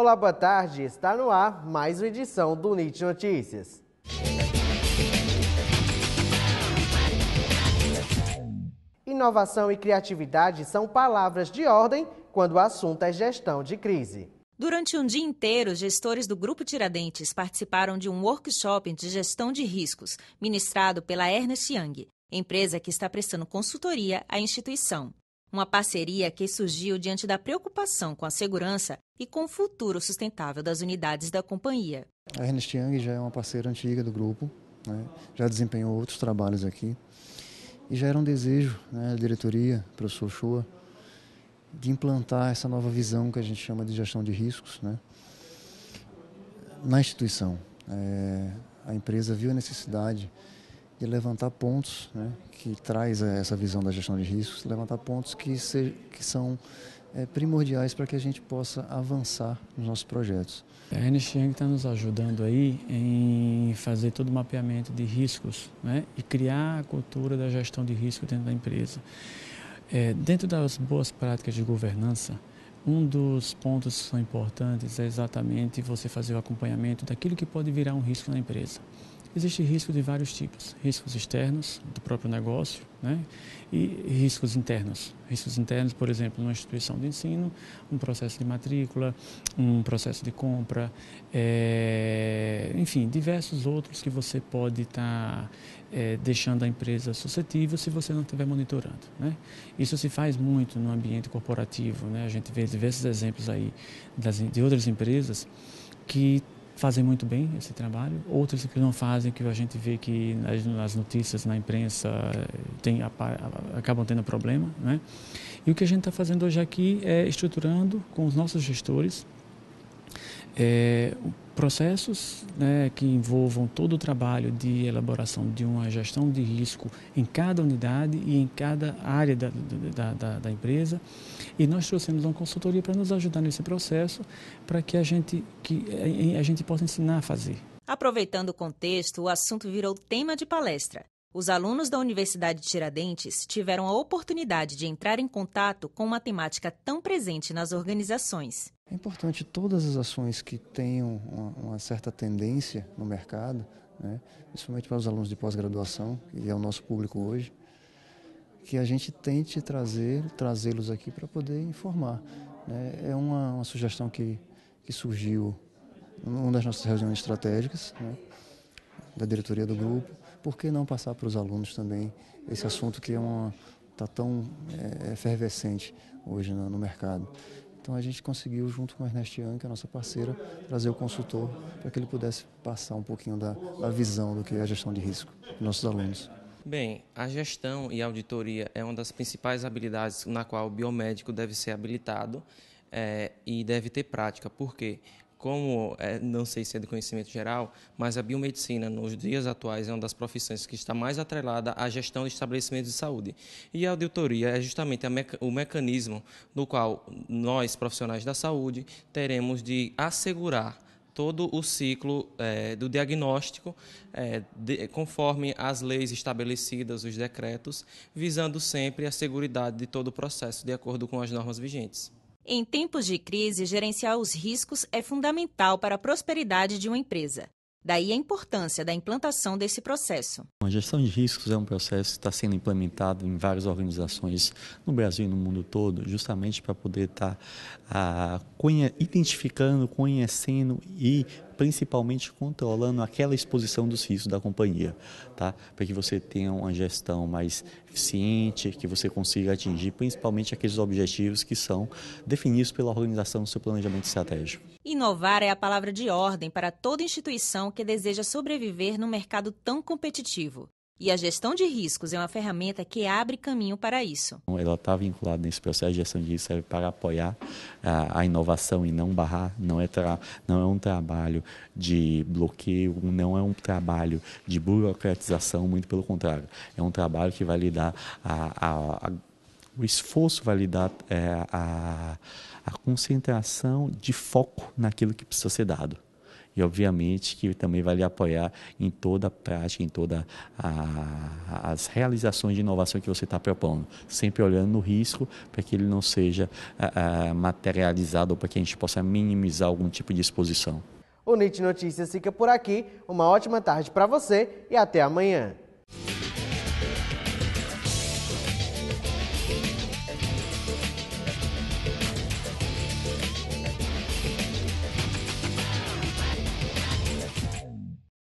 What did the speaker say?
Olá, boa tarde. Está no ar mais uma edição do NIT Notícias. Inovação e criatividade são palavras de ordem quando o assunto é gestão de crise. Durante um dia inteiro, gestores do Grupo Tiradentes participaram de um workshop de gestão de riscos, ministrado pela Ernest Young, empresa que está prestando consultoria à instituição. Uma parceria que surgiu diante da preocupação com a segurança e com o futuro sustentável das unidades da companhia. A Ernest Young já é uma parceira antiga do grupo, né? já desempenhou outros trabalhos aqui. E já era um desejo né, da diretoria, professor Shoa, de implantar essa nova visão que a gente chama de gestão de riscos né, na instituição. É, a empresa viu a necessidade de levantar pontos né, que traz eh, essa visão da gestão de riscos, levantar pontos que, se, que são é, primordiais para que a gente possa avançar nos nossos projetos. A Ernst Young está nos ajudando aí em fazer todo o mapeamento de riscos né, e criar a cultura da gestão de risco dentro da empresa. É, dentro das boas práticas de governança, um dos pontos que são importantes é exatamente você fazer o acompanhamento daquilo que pode virar um risco na empresa. Existe risco de vários tipos, riscos externos do próprio negócio né? e riscos internos. Riscos internos, por exemplo, numa instituição de ensino, um processo de matrícula, um processo de compra, é... enfim, diversos outros que você pode estar tá, é, deixando a empresa suscetível se você não estiver monitorando. Né? Isso se faz muito no ambiente corporativo. Né? A gente vê diversos exemplos aí das, de outras empresas que fazem muito bem esse trabalho, outras que não fazem, que a gente vê que nas, nas notícias, na imprensa, eh, tem, acabam tendo problema. Né? E o que a gente está fazendo hoje aqui é estruturando com os nossos gestores é, processos né, que envolvam todo o trabalho de elaboração de uma gestão de risco em cada unidade e em cada área da, da, da, da empresa. E nós trouxemos uma consultoria para nos ajudar nesse processo, para que a gente, que eh, a gente possa ensinar a fazer. Aproveitando o contexto, o assunto virou tema de palestra. Os alunos da Universidade de Tiradentes tiveram a oportunidade de entrar em contato com uma temática tão presente nas organizações. É importante todas as ações que tenham uma, uma certa tendência no mercado, né, principalmente para os alunos de pós-graduação, que é o nosso público hoje, que a gente tente trazer, trazê-los aqui para poder informar. Né. É uma, uma, sugestão que, que surgiu numa das nossas reuniões estratégicas. Né, da diretoria do grupo, por que não passar para os alunos também esse assunto que é está tão é, efervescente hoje no, no mercado? Então a gente conseguiu, junto com a Ernest Young, que é a nossa parceira, trazer o consultor para que ele pudesse passar um pouquinho da, da visão do que é a gestão de risco dos nossos alunos. Bem, a gestão e a auditoria é uma das principais habilidades na qual o biomédico deve ser habilitado é, e deve ter prática, Por quê? como é, não sei se é de conhecimento geral, mas a biomedicina nos dias atuais é uma das profissões que está mais atrelada à gestão de estabelecimentos de saúde. E a auditoria é justamente meca o mecanismo no qual nós, profissionais da saúde, teremos de assegurar todo o ciclo é, do diagnóstico, é, de, conforme as leis estabelecidas, os decretos, visando sempre a segurança de todo o processo, de acordo com as normas vigentes. Em tempos de crise, gerenciar os riscos é fundamental para a prosperidade de uma empresa. Daí a importância da implantação desse processo. A gestão de riscos é um processo que está sendo implementado em várias organizações no Brasil e no mundo todo, justamente para poder tá, ah, estar identificando, conhecendo e principalmente controlando aquela exposição dos riscos da companhia, tá? para que você tenha uma gestão mais eficiente, que você consiga atingir principalmente aqueles objetivos que são definidos pela organização do seu planejamento estratégico. Inovar é a palavra de ordem para toda instituição que deseja sobreviver num mercado tão competitivo. E a gestão de riscos é uma ferramenta que abre caminho para isso. Então, ela está vinculada nesse processo de gestão de riscos serve para apoiar ah, a, inovação e não barrar. Não é, tra, não é um trabalho de bloqueio, não é um trabalho de burocratização, muito pelo contrário. É um trabalho que vai lidar a, a, a o esforço vai lhe dar é, a, a concentração de foco naquilo que precisa ser dado e obviamente que também vai lhe apoiar em toda a prática, em todas as realizações de inovação que você está propondo, sempre olhando no risco para que ele não seja a, a, materializado ou para que a gente possa minimizar algum tipo de exposição. O NIT Notícias fica por aqui. Uma ótima tarde para você e até amanhã.